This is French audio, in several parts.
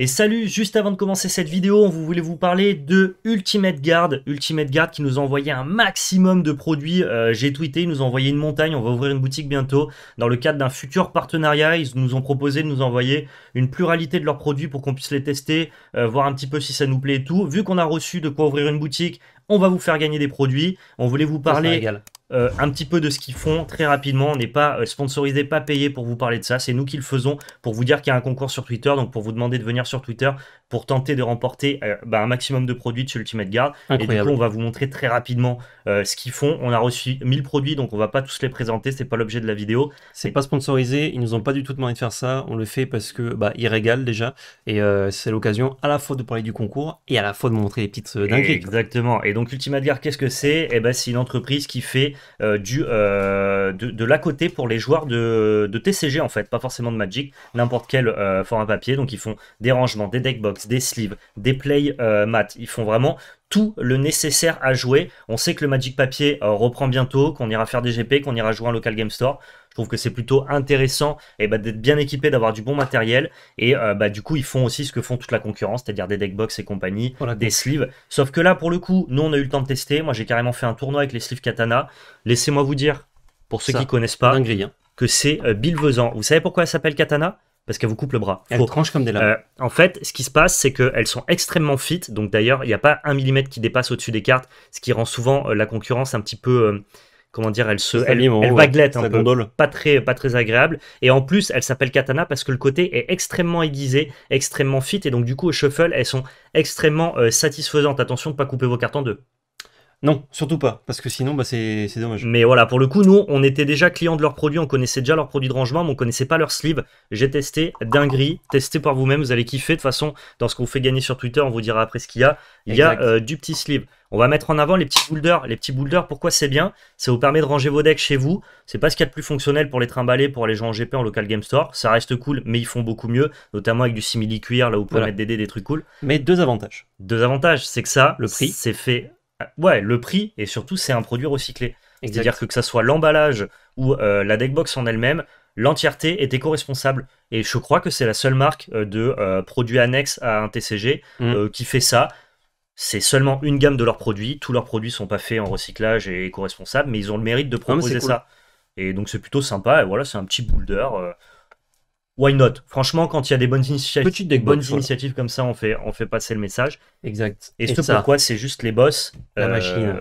Et salut, juste avant de commencer cette vidéo, on voulait vous parler de Ultimate Guard. Ultimate Guard qui nous a envoyé un maximum de produits. Euh, j'ai tweeté, ils nous ont envoyé une montagne, on va ouvrir une boutique bientôt. Dans le cadre d'un futur partenariat, ils nous ont proposé de nous envoyer une pluralité de leurs produits pour qu'on puisse les tester, euh, voir un petit peu si ça nous plaît et tout. Vu qu'on a reçu de quoi ouvrir une boutique, on va vous faire gagner des produits. On voulait vous parler euh, un petit peu de ce qu'ils font très rapidement. On n'est pas euh, sponsorisé, pas payé pour vous parler de ça. C'est nous qui le faisons pour vous dire qu'il y a un concours sur Twitter, donc pour vous demander de venir sur Twitter pour tenter de remporter euh, bah, un maximum de produits de chez Ultimate Guard. Et du coup, on va vous montrer très rapidement ce qu'ils font. On a reçu 1000 produits, donc on va pas tous les présenter. C'est pas l'objet de la vidéo. C'est pas sponsorisé. Ils nous ont pas du tout demandé de faire ça. On le fait parce que bah, ils régalent déjà. Et c'est l'occasion à la fois de parler du concours et à la fois de montrer les petites dingueries. Exactement. Et donc Ultimate Guard, qu'est-ce que c'est eh ben, c'est une entreprise qui fait euh, du, euh, de, de l'à côté pour les joueurs de, de, TCG en fait, pas forcément de Magic, n'importe quel euh, format papier. Donc ils font des rangements, des deck box, des sleeves, des play mat. Ils font vraiment tout le nécessaire à jouer. On sait que le Magic Papier euh, reprend bientôt, qu'on ira faire des GP, qu'on ira jouer un local game store. Je trouve que c'est plutôt intéressant et eh ben, d'être bien équipé, d'avoir du bon matériel. Et euh, bah, du coup, ils font aussi ce que font toute la concurrence, c'est-à-dire des deck box et compagnie, oh, des sleeves. Sauf que là, pour le coup, nous, on a eu le temps de tester. Moi, j'ai carrément fait un tournoi avec les sleeves katana. Laissez-moi vous dire, pour ceux qui qui connaissent pas, hein. que c'est euh, Bill Vous savez pourquoi elle s'appelle katana parce qu'elle vous coupe le bras. Elle tranche comme des lames. Euh, en fait, ce qui se passe, c'est qu'elles sont extrêmement fit. Donc d'ailleurs, il n'y a pas un millimètre qui dépasse au-dessus des cartes, ce qui rend souvent euh, la concurrence un petit peu. Euh, comment dire, elle se, elle, elle un pas très, pas très agréable. Et en plus, elle s'appelle Katana parce que le côté est extrêmement aiguisé, extrêmement fit, et donc du coup au shuffle, elles sont extrêmement satisfaisantes. Attention de pas couper vos cartes en deux. Non, surtout pas, parce que sinon, bah, c'est dommage. Mais voilà, pour le coup, nous, on était déjà clients de leurs produits, on connaissait déjà leurs produits de rangement, mais on connaissait pas leurs sleeves. J'ai testé, dinguerie, testez par vous-même, vous allez kiffer. De toute façon, dans ce qu'on vous fait gagner sur Twitter, on vous dira après ce qu'il y a. Il y a euh, du petit sleeve. On va mettre en avant les petits boulders. Les petits boulders, pourquoi c'est bien Ça vous permet de ranger vos decks chez vous. C'est pas ce qu'il y a de plus fonctionnel pour les trimballer, pour les jouer en GP en local game store. Ça reste cool, mais ils font beaucoup mieux, notamment avec du simili cuir, là où vous pouvez mettre des dés, des trucs cool. Mais deux avantages. Deux avantages, c'est que ça, le prix, c'est fait euh, ouais, le prix, et surtout, c'est un produit recyclé. C'est-à-dire que que ça soit l'emballage ou euh, la deckbox en elle-même, l'entièreté est éco-responsable. Et je crois que c'est la seule marque euh, de produits annexes à un TCG mm. qui fait ça. C'est seulement une gamme de leurs produits. Tous leurs produits sont pas faits en recyclage et éco-responsables, mais ils ont le mérite de ah, proposer ça. Et donc c'est plutôt sympa. Et voilà, c'est un petit boulder why not Franchement, quand il y a des bonnes, initiatives, comme ça, on fait, on fait passer le message. Exact. Et, ce pourquoi c'est juste les boss, la machine,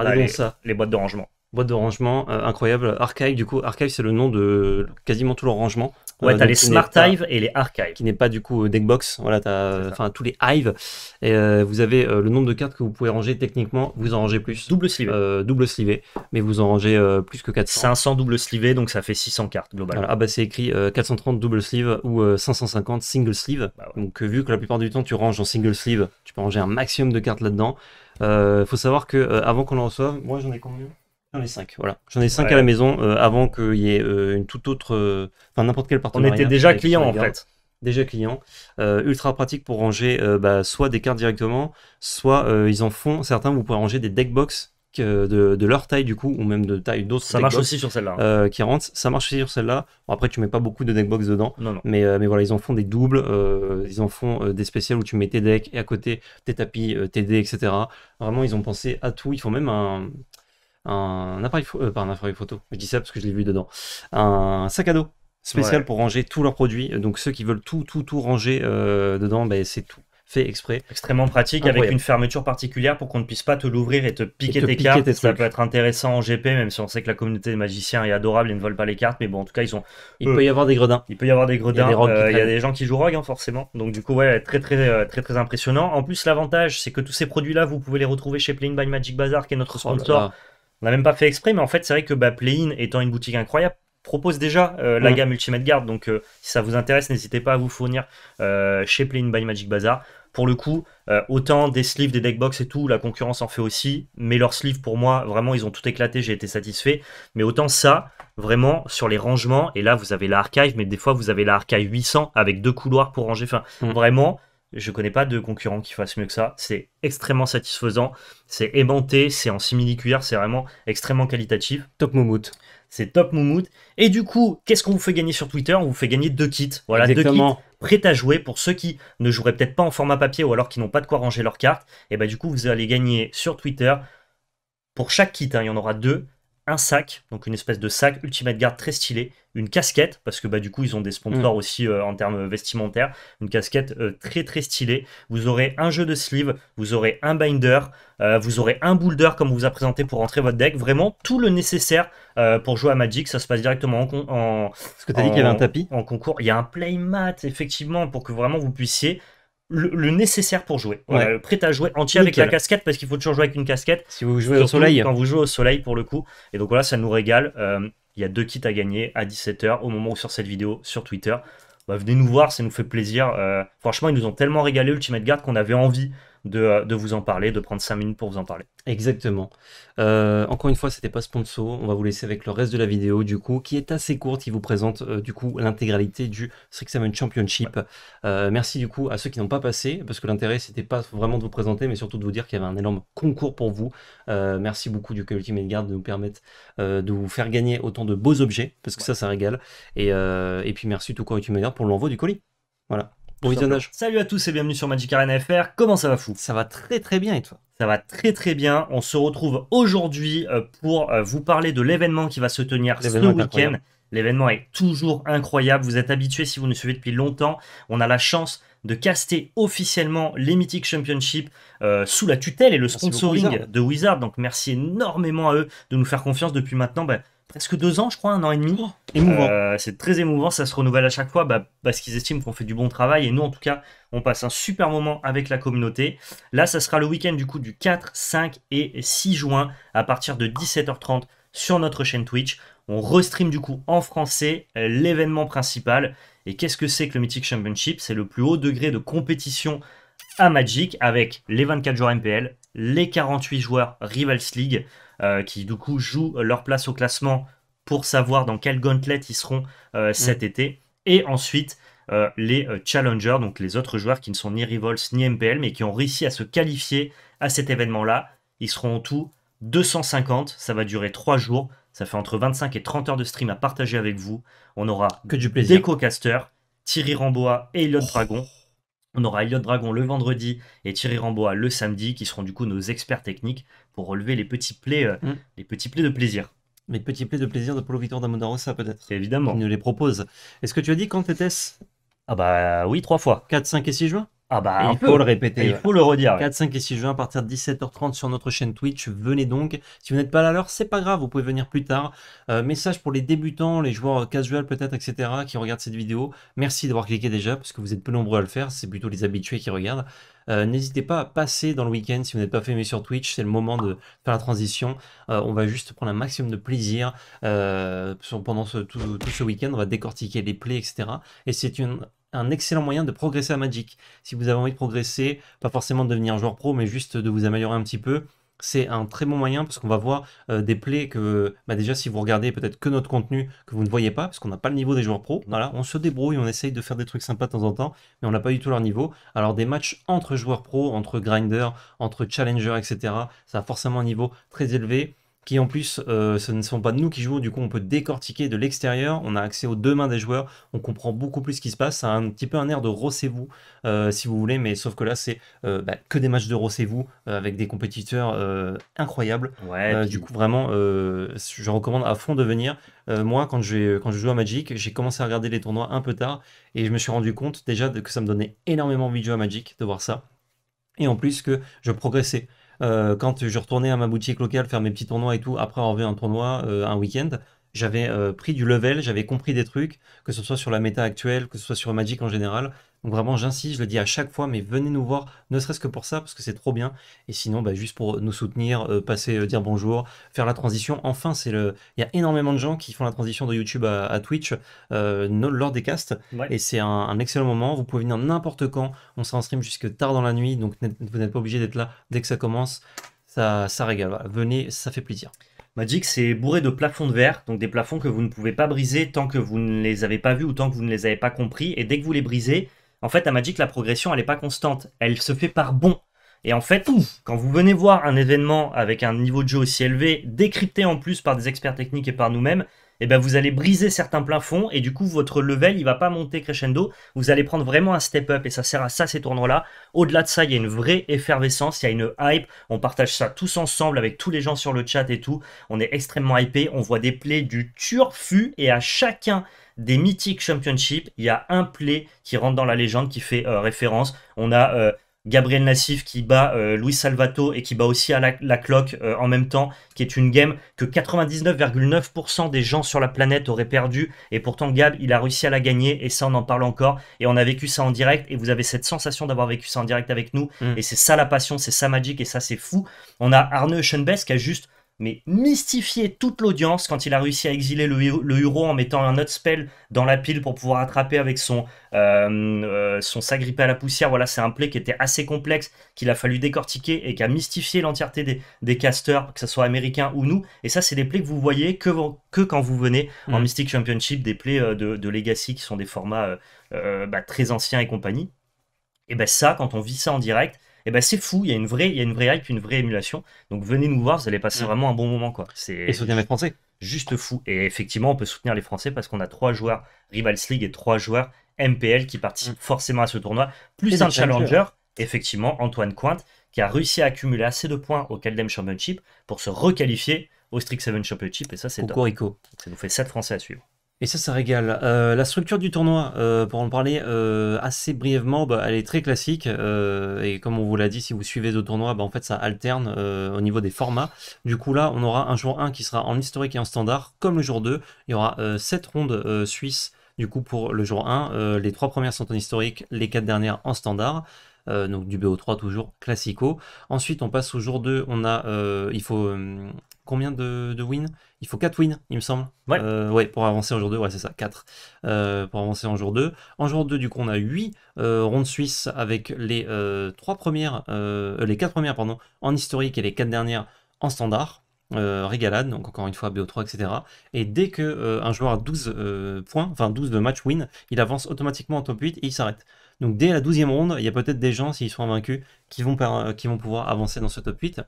euh, ça. les boîtes de rangement boîte de rangement euh, incroyable. Archive, du coup, Archive, c'est le nom de quasiment tout le rangement. Ouais, t'as les Smart Hive et les Archive. Qui n'est pas du coup euh, Deckbox. Voilà, t'as enfin tous les Hive. Et euh, vous avez le nombre de cartes que vous pouvez ranger techniquement, vous en rangez plus. Double Sleeve. double Sleeve, mais vous en rangez plus que 400. 500 double Sleeve, donc ça fait 600 cartes globalement. ah bah c'est écrit 430 double sleeve ou 550 single sleeve. Bah donc vu que la plupart du temps tu ranges en single sleeve, tu peux ranger un maximum de cartes là-dedans. faut savoir que avant qu'on en reçoive, moi j'en ai combien J'en ai 5, voilà. J'en ai cinq à la maison euh, avant qu'il y ait euh, une toute autre. Euh, enfin, n'importe quel partenariat. On était déjà client en fait. Déjà client. ultra pratique pour ranger bah, soit des cartes directement, soit ils en font. Certains, vous pouvez ranger des deck box de, leur taille du coup ou même de taille d'autres ça marche aussi sur celle-là qui rentre ça marche aussi sur celle-là après tu mets pas beaucoup de deck box dedans non, non. mais mais voilà ils en font des doubles ils en font des spéciales où tu mets tes decks et à côté tes tapis tes dés etc vraiment ils ont pensé à tout ils font même un euh, un appareil, photo, je dis ça parce que je l'ai vu dedans, un sac à dos spécial pour ranger tous leurs produits. Donc ceux qui veulent tout, tout, tout ranger euh, dedans, ben, c'est tout fait exprès. Extrêmement pratique avec une fermeture particulière pour qu'on ne puisse pas te l'ouvrir et te piquer tes cartes. ça peut être intéressant en GP, même si on sait que la communauté des magiciens est adorable et ne vole pas les cartes. Mais bon, en tout cas, ils ont. Il peut y avoir des gredins. Il peut y avoir des gredins. Il y a des, euh, gens qui jouent rogue, hein, forcément. Donc du coup, ouais, très très très très, impressionnant. En plus, l'avantage, c'est que tous ces produits-là, vous pouvez les retrouver chez Playing by Magic Bazaar qui est notre oh sponsor on n'a même pas fait exprès, mais en fait, c'est vrai que bah, play étant une boutique incroyable, propose déjà euh, la gamme Ultimate Guard. Donc, euh, si ça vous intéresse, n'hésitez pas à vous fournir euh, chez play by Magic Bazaar. Pour le coup, autant des sleeves, des deckbox et tout, la concurrence en fait aussi. Mais leurs sleeves, pour moi, vraiment, ils ont tout éclaté. J'ai été satisfait. Mais autant ça, vraiment, sur les rangements. Et là, vous avez l'archive, mais des fois, vous avez l'archive 800 avec deux couloirs pour ranger. Enfin, mm. vraiment je connais pas de concurrent qui fasse mieux que ça. C'est extrêmement satisfaisant. C'est aimanté, c'est en simili-cuir, c'est vraiment extrêmement qualitatif. Top Moumout. C'est top Moumout. Et du coup, qu'est-ce qu'on vous fait gagner sur Twitter On vous fait gagner deux kits. Voilà, deux kits prêts à jouer pour ceux qui ne joueraient peut-être pas en format papier ou alors qui n'ont pas de quoi ranger leurs cartes. Et bah du coup, vous allez gagner sur Twitter pour chaque kit, hein. il y en aura deux, un sac, donc une espèce de sac Ultimate Guard très stylé, une casquette, parce que bah, du coup ils ont des sponsors mm. aussi euh, en termes vestimentaires, une casquette euh, très très stylée, vous aurez un jeu de sleeve, vous aurez un binder, euh, vous aurez un boulder comme vous a présenté pour rentrer votre deck, vraiment tout le nécessaire pour jouer à Magic, ça se passe directement en... ce que tu as un tapis En concours, il y a un playmat effectivement pour que vraiment vous puissiez le, nécessaire pour jouer. on prêt à jouer entier avec la casquette, parce qu'il faut toujours jouer avec une casquette. Si vous jouez au soleil. Quand vous jouez au soleil, pour le coup. Et donc voilà, ça nous régale. Euh, il y a deux kits à gagner à 17h au moment où sur cette vidéo sur Twitter. Bah, venez nous voir, ça nous fait plaisir. Euh, franchement, ils nous ont tellement régalé Ultimate Guard qu'on avait envie euh, de, vous en parler, de prendre 5 minutes pour vous en parler. Exactement. Euh, encore une fois, c'était pas sponsor. On va vous laisser avec le reste de la vidéo, du coup, qui est assez courte, qui vous présente euh, du coup l'intégralité du Strixhaven Championship. merci du coup à ceux qui n'ont pas passé, parce que l'intérêt c'était pas vraiment de vous présenter, mais surtout de vous dire qu'il y avait un énorme concours pour vous. merci beaucoup du coup Ultimate Guard de nous permettre de vous faire gagner autant de beaux objets, parce que ça, ça régale. Et, et puis merci tout court Ultimate Guard pour l'envoi du colis. Voilà. Bon visionnage. Salut à tous et bienvenue sur Magic Arena FR. Comment ça va fou Ça va très très bien et toi Ça va très très bien. On se retrouve aujourd'hui euh, pour euh, vous parler de l'événement qui va se tenir ce week-end. L'événement est toujours incroyable. Vous êtes habitués si vous nous suivez depuis longtemps. On a la chance de caster officiellement les Mythic Championship euh, sous la tutelle et le sponsoring de Wizard. Donc merci énormément à eux de nous faire confiance depuis maintenant ben, presque deux ans, je crois, un an et demi. Oh. Euh, c'est très émouvant, ça se renouvelle à chaque fois bah, parce qu'ils estiment qu'on fait du bon travail. Et nous, en tout cas, on passe un super moment avec la communauté. Là, ça sera le week-end du coup du 4, 5 et 6 juin à partir de 17h30 sur notre chaîne Twitch. On restream du coup en français euh, l'événement principal. Et qu'est-ce que c'est que le Mythic Championship C'est le plus haut degré de compétition à Magic avec les 24 joueurs MPL, les 48 joueurs Rivals League, euh, qui du coup jouent leur place au classement pour savoir dans quel gauntlet ils seront euh, mm. cet été. Et ensuite, euh, les challengers, donc les autres joueurs qui ne sont ni Revolts ni MPL, mais qui ont réussi à se qualifier à cet événement-là. Ils seront en tout 250, ça va durer 3 jours, ça fait entre 25 et 30 heures de stream à partager avec vous. On aura que du plaisir. Caster, Thierry Ramboa et Elliot oh. Dragon. On aura Elliot Dragon le vendredi et Thierry Rambois le samedi, qui seront du coup nos experts techniques pour relever les petits plaies euh, mm. les petits plaies de plaisir. Les petits plaies de plaisir de Paulo Victor Damodarossa, peut-être. Évidemment. Il nous les propose. Est-ce que tu as dit quand était-ce Ah bah oui, trois fois. 4, 5 et 6 juin ah bah, il faut le répéter, il faut le redire. 4, 5 et 6 juin à partir de 17h30 sur notre chaîne Twitch. Venez donc. Si vous n'êtes pas là à l'heure, c'est pas grave, vous pouvez venir plus tard. Euh, message pour les débutants, les joueurs casual peut-être, etc., qui regardent cette vidéo. Merci d'avoir cliqué déjà, parce que vous êtes peu nombreux à le faire. C'est plutôt les habitués qui regardent. Euh, n'hésitez pas à passer dans le week-end si vous n'êtes pas fait sur Twitch, c'est le moment de faire la transition. Euh, on va juste prendre un maximum de plaisir euh, pendant tout, ce week-end, on va décortiquer les plaies, etc. Et c'est un excellent moyen de progresser à Magic. Si vous avez envie de progresser, pas forcément de devenir joueur pro, mais juste de vous améliorer un petit peu, c'est un très bon moyen parce qu'on va voir euh, des plays que, bah, déjà, si vous regardez peut-être que notre contenu, que vous ne voyez pas, parce qu'on n'a pas le niveau des joueurs pro. Voilà, on se débrouille, on essaye de faire des trucs sympas de temps en temps, mais on n'a pas du tout leur niveau. Alors, des matchs entre joueurs pro, entre grinders, entre challengers, etc., ça a forcément un niveau très élevé qui en plus, euh, ce ne sont pas nous qui jouons, du coup on peut décortiquer de l'extérieur, on a accès aux deux mains des joueurs, on comprend beaucoup plus ce qui se passe, ça a un petit peu un air de rossez-vous, euh, si vous voulez, mais sauf que là c'est euh, bah, que des matchs de rossez-vous, avec des compétiteurs incroyables. Ouais, Du coup vraiment, je recommande à fond de venir. moi quand, quand je joue à Magic, j'ai commencé à regarder les tournois un peu tard, et je me suis rendu compte déjà que ça me donnait énormément envie de jouer à Magic, de voir ça et en plus que je progressais. Euh, quand je retournais à ma boutique locale faire mes petits tournois et tout, après avoir vu un tournoi, euh, un week-end, j'avais euh, pris du level, j'avais compris des trucs, que ce soit sur la méta actuelle, que ce soit sur Magic en général. Donc vraiment, j'insiste, je le dis à chaque fois, mais venez nous voir, ne serait-ce que pour ça, parce que c'est trop bien. Et sinon, bah, juste pour nous soutenir, euh, passer, euh, dire bonjour, faire la transition. Enfin, c'est le, il y a énormément de gens qui font la transition de YouTube à, Twitch euh, lors des casts, et c'est un, excellent moment. Vous pouvez venir n'importe quand. On sera en stream jusque tard dans la nuit, donc vous n'êtes pas obligé d'être là dès que ça commence. Ça, ça régale. Venez, ça fait plaisir. Magic, c'est bourré de plafonds de verre, donc des plafonds que vous ne pouvez pas briser tant que vous ne les avez pas vus ou tant que vous ne les avez pas compris. Et dès que vous les brisez, en fait, à Magic, la progression, elle n'est pas constante. Elle se fait par bon. Et en fait, quand vous venez voir un événement avec un niveau de jeu aussi élevé, décrypté en plus par des experts techniques et par nous-mêmes, eh ben vous allez briser certains plafonds. fonds et du coup votre level il va pas monter crescendo, vous allez prendre vraiment un step up et ça sert à ça ces tournois là. Au-delà de ça, il y a une vraie effervescence, il y a une hype, on partage ça tous ensemble avec tous les gens sur le chat et tout. On est extrêmement hypé, on voit des plays du turfu et à chacun des mythiques championships, il y a un play qui rentre dans la légende qui fait euh, référence. On a euh, Gabriel Nassif qui bat Louis euh, Luis Salvato et qui bat aussi à la, cloque en même temps, qui est une game que 99,9% des gens sur la planète auraient perdu. Et pourtant, Gab, il a réussi à la gagner et ça, on en parle encore. Et on a vécu ça en direct et vous avez cette sensation d'avoir vécu ça en direct avec nous. Mm. Et c'est ça la passion, c'est ça Magic et ça, c'est fou. On a Arne Schoenbess qui a juste mais mystifier toute l'audience quand il a réussi à exiler le, le, en mettant un autre spell dans la pile pour pouvoir attraper avec son, euh, euh s'agripper à la poussière. Voilà, c'est un play qui était assez complexe, qu'il a fallu décortiquer et qui a mystifié l'entièreté des, casters, que ce soit américains ou nous. Et ça, c'est des plays que vous voyez que, quand vous venez en mm. Mystic Championship, des plays euh, de, Legacy qui sont des formats euh, bah, très anciens et compagnie. Et ben ça, quand on vit ça en direct, et eh ben c'est fou, il y a une vraie, il y a une vraie hype, une vraie émulation. Donc venez nous voir, vous allez passer vraiment un bon moment quoi. Et soutenir les Français. Juste fou. Et effectivement, on peut soutenir les Français parce qu'on a trois joueurs Rivals League et trois joueurs MPL qui participent mm. forcément à ce tournoi, plus un challenger, effectivement Antoine Cointe, qui a réussi à accumuler assez de points au Caldem Championship pour se requalifier au Strict 7 Championship. Et ça, c'est top. Ça nous fait 7 Français à suivre. Et ça, ça régale. Euh, la structure du tournoi, euh, pour en parler euh, assez brièvement, bah, elle est très classique. et comme on vous l'a dit, si vous suivez d'autres tournois, bah, en fait, ça alterne au niveau des formats. Du coup, là, on aura un jour 1 qui sera en historique et en standard, comme le jour 2. Il y aura 7 rondes suisses, du coup, pour le jour 1. les 3 premières sont en historique, les 4 dernières en standard. donc du BO3 toujours classico. Ensuite, on passe au jour 2, on a, il faut hum, combien de, wins Il faut 4 wins, il me semble. Ouais. Euh, ouais pour avancer en jour 2, ouais, c'est ça, 4. Euh, pour avancer en jour 2. En jour 2, du coup, on a 8 euh, rondes suisses avec les trois premières, les 4 premières, en historique et les 4 dernières en standard. régalade, donc encore une fois BO3, etc. Et dès que un joueur a 12 points, enfin 12 de match win, il avance automatiquement en top 8 et il s'arrête. Donc dès la 12e ronde, il y a peut-être des gens, s'ils sont invaincus, qui vont, qui vont pouvoir avancer dans ce top 8.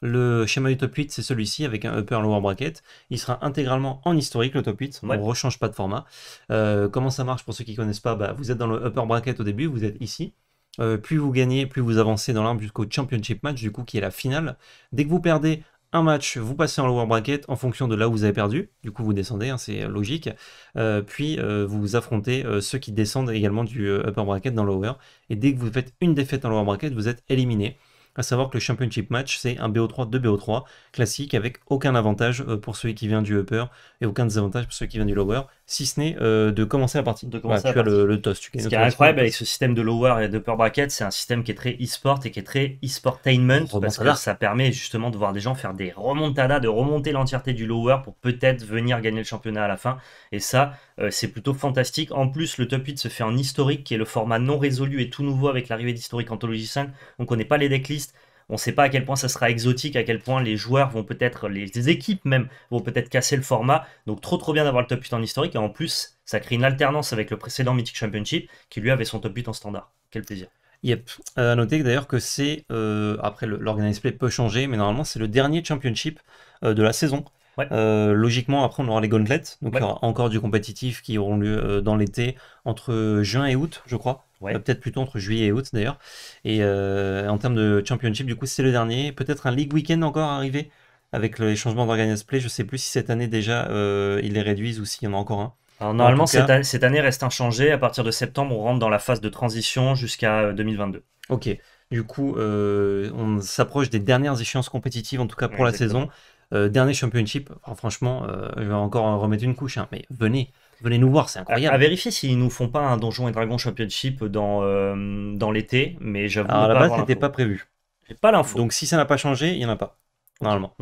Le schéma du top 8, c'est celui-ci avec un upper lower bracket. Il sera intégralement en historique, le top 8. On ne rechange pas de format. Euh, comment ça marche pour ceux qui ne connaissent pas bah, Vous êtes dans le upper bracket au début, vous êtes ici. Euh, plus vous gagnez, plus vous avancez dans l'arbre jusqu'au championship match, du coup, qui est la finale. Dès que vous perdez un match, vous passez en lower bracket en fonction de là où vous avez perdu. Du coup, vous descendez, hein, c'est logique. Euh, puis, vous affrontez ceux qui descendent également du upper bracket dans lower. Et dès que vous faites une défaite en lower bracket, vous êtes éliminé à savoir que le Championship Match, c'est un BO3 de BO3 classique avec aucun avantage euh, pour celui qui vient du upper et aucun désavantage pour celui qui vient du lower, si ce n'est euh, de commencer la partie. De commencer à tu as le, le toss. ce qui est incroyable avec ce système de lower et de upper bracket, c'est un système qui est très e-sport et qui est très e-sportainment parce que ça permet justement de voir des gens faire des remontadas, de remonter l'entièreté du lower pour peut-être venir gagner le championnat à la fin. Et ça, euh, c'est plutôt fantastique. En plus, le top 8 se fait en historique qui est le format non résolu et tout nouveau avec l'arrivée d'historique anthology 5. Donc on n'est pas les decklists on ne sait pas à quel point ça sera exotique, à quel point les joueurs vont peut-être, les équipes même, vont peut-être casser le format. Donc trop trop bien d'avoir le top 8 en historique. Et en plus, ça crée une alternance avec le précédent Mythic Championship qui lui avait son top 8 en standard. Quel plaisir. Yep. Euh, à noter d'ailleurs que c'est, euh, après l'organisme peut changer, mais normalement c'est le dernier championship euh, de la saison. logiquement, après on aura les gauntlets, donc encore du compétitif qui auront lieu dans l'été, entre juin et août, je crois. Euh, peut-être plutôt entre juillet et août d'ailleurs. Et euh, en termes de championship, du coup, c'est le dernier. Peut-être un League Weekend encore arrivé avec les changements d'organisme play. Je sais plus si cette année déjà euh, ils les réduisent ou s'il y en a encore un. Alors normalement, cette, année reste inchangée. À partir de septembre, on rentre dans la phase de transition jusqu'à 2022. Ok. Du coup, on s'approche des dernières échéances compétitives, en tout cas pour la saison. dernier championship. franchement, je vais encore remettre une couche, hein, mais venez venez nous voir, c'est incroyable. À, vérifier s'ils nous font pas un Donjon et Dragon Championship dans, euh, dans l'été, mais j'avoue. À la base, c'était pas prévu. J'ai pas l'info. Donc si ça n'a pas changé, il n'y en a pas. Normalement.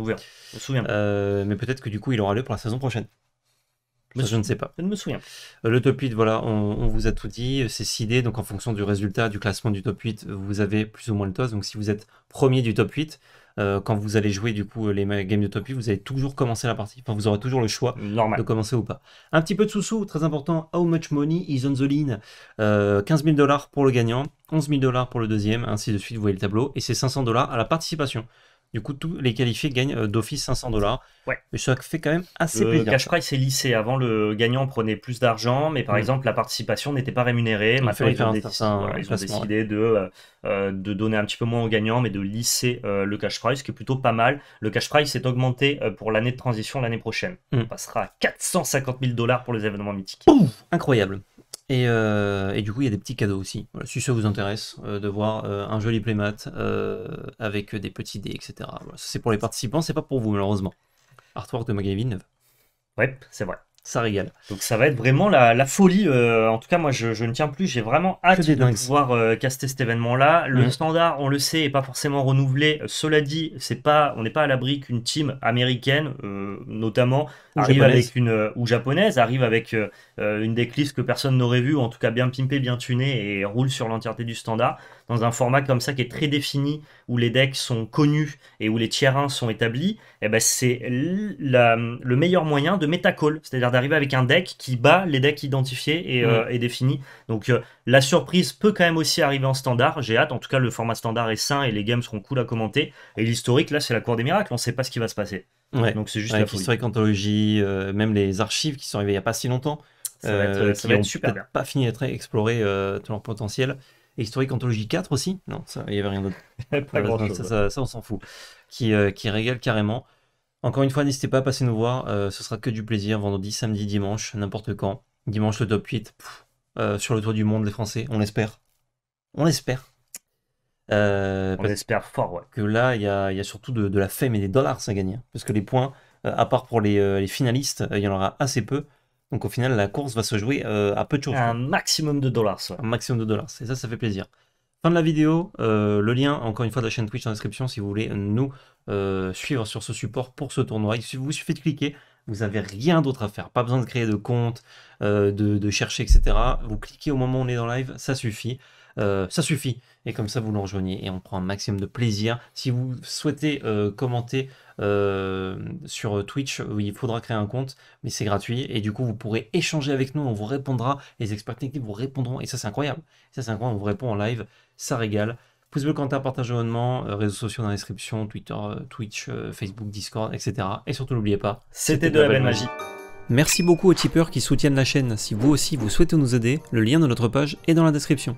Euh, mais peut-être que du coup, il aura lieu pour la saison prochaine je ne sais pas. Je ne me souviens. Euh, le top 8, voilà, on, vous a tout dit. Euh, c'est 6D, donc en fonction du résultat du classement du top 8, vous avez plus ou moins le toss. Donc si vous êtes premier du top 8, euh, quand vous allez jouer du coup les games de top 8, vous allez toujours commencer la partie. Enfin, vous aurez toujours le choix Normal. de commencer ou pas. Un petit peu de sous-sous, très important. How much money is on the line 15 000 dollars pour le gagnant, 11 000 dollars pour le deuxième, ainsi de suite. Vous voyez le tableau. Et c'est 500 dollars à la participation. Du coup, tous les qualifiés gagnent euh, d'office 500 dollars. Ouais. ça fait quand même assez euh, plaisir. Le cash prize est lissé. Avant, le gagnant prenait plus d'argent, mais par hmm. exemple, la participation n'était pas rémunérée. Maintenant, ils ont, décidé, de, euh, de donner un petit peu moins aux gagnant, mais de lisser le cash prize, ce qui est plutôt pas mal. Le cash prize s'est augmenté pour l'année de transition l'année prochaine. Hmm. On passera à 450 000 dollars pour les événements mythiques. Ouf, incroyable. Euh, et, du coup, il y a des petits cadeaux aussi. si ça vous intéresse euh, de voir euh, un joli playmat avec des petits dés, etc. c'est pour les participants, c'est pas pour vous malheureusement. Artwork de Magavin 9. Ouais, c'est vrai ça régale. Donc ça va être vraiment la, folie. Euh, en tout cas, moi, je, ne tiens plus. J'ai vraiment hâte de pouvoir euh, caster cet événement-là. Le mm. standard, on le sait, est pas forcément renouvelé. Euh, cela dit, c'est pas, on n'est pas à l'abri qu'une team américaine, notamment, ou arrive japonaise. avec une ou japonaise, arrive avec une déclisse que personne n'aurait vue, en tout cas bien pimpée, bien tunée et roule sur l'entièreté du standard dans un format comme ça qui est très défini, où les decks sont connus et où les tiers 1 sont établis, eh ben c'est le meilleur moyen de métacall, c'est-à-dire d'arriver avec un deck qui bat les decks identifiés et, mm. euh, définis. Donc euh, la surprise peut quand même aussi arriver en standard, j'ai hâte, en tout cas le format standard est sain et les games seront cool à commenter, et l'historique, là c'est la cour des miracles, on ne sait pas ce qui va se passer. Donc c'est juste avec l'historique anthologie, euh, même les archives qui sont arrivées il n'y a pas si longtemps. Ça va être, super Pas fini d'être exploré tout leur potentiel. Historique Anthologie 4 aussi Non, il n'y avait rien d'autre. ça, on s'en fout. Qui, euh, qui régale carrément. Encore une fois, n'hésitez pas à passer nous voir. Euh, ce sera que du plaisir. Vendredi, samedi, dimanche, n'importe quand. Dimanche, le top 8. Euh, sur le toit du monde, les Français. On l'espère. On l'espère. on espère fort, ouais. Que là, il y a, surtout de, la femme et des dollars à gagner. Parce que les points, à part pour les finalistes, il y en aura assez peu. Donc au final, la course va se jouer euh, à peu de choses. Un maximum de dollars. Un maximum de dollars. Et ça, ça fait plaisir. Fin de la vidéo, euh, le lien encore une fois de la chaîne Twitch en description si vous voulez nous euh, suivre sur ce support pour ce tournoi. Il vous suffit de cliquer, vous n'avez rien d'autre à faire, pas besoin de créer de compte, de, de, chercher, etc. Vous cliquez au moment où on est dans live, ça suffit. Euh, ça suffit. Et comme ça, vous rejoignez et on prend un maximum de plaisir. Si vous souhaitez euh, commenter euh, sur Twitch, il faudra créer un compte, mais c'est gratuit. Et du coup, vous pourrez échanger avec nous, on vous répondra, les experts techniques vous répondront. Et ça, c'est incroyable. Ça, c'est incroyable, on vous répond en live, ça régale. Pouce bleu commentaire, partage abonnement, réseaux sociaux dans la description, Twitter, Twitch, Facebook, Discord, etc. Et surtout, n'oubliez pas, c'était de, la belle magie. Merci beaucoup aux tipeurs qui soutiennent la chaîne. Si vous aussi vous souhaitez nous aider, le lien de notre page est dans la description.